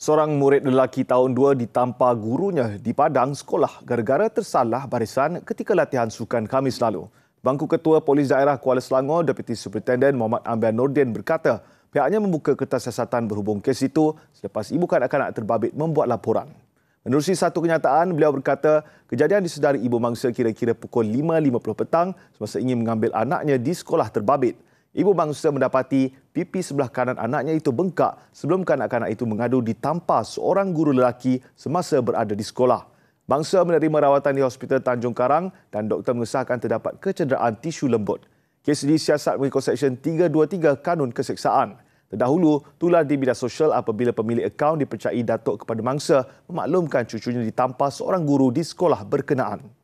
Seorang murid lelaki tahun 2 ditampa gurunya di Padang sekolah gara-gara tersalah barisan ketika latihan sukan Khamis lalu. Bangku Ketua Polis Daerah Kuala Selangor, Deputy Superintendent Muhammad Ambil Nordin berkata pihaknya membuka kertas siasatan berhubung kes itu selepas ibu kanak-kanak terbabit membuat laporan. Menurut satu kenyataan, beliau berkata kejadian disedari ibu mangsa kira-kira pukul 5.50 petang semasa ingin mengambil anaknya di sekolah terbabit. Ibu mangsa mendapati pipi sebelah kanan anaknya itu bengkak sebelum kanak-kanak itu mengadu ditampar seorang guru lelaki semasa berada di sekolah. Bangsa menerima rawatan di Hospital Tanjung Karang dan doktor mengesahkan terdapat kecederaan tisu lembut. Kes ini siasat mengikut Seksyen 323 Kanun Keseksaan. Terdahulu, tular di bidang sosial apabila pemilik akaun dipercayai datuk kepada mangsa memaklumkan cucunya ditampar seorang guru di sekolah berkenaan.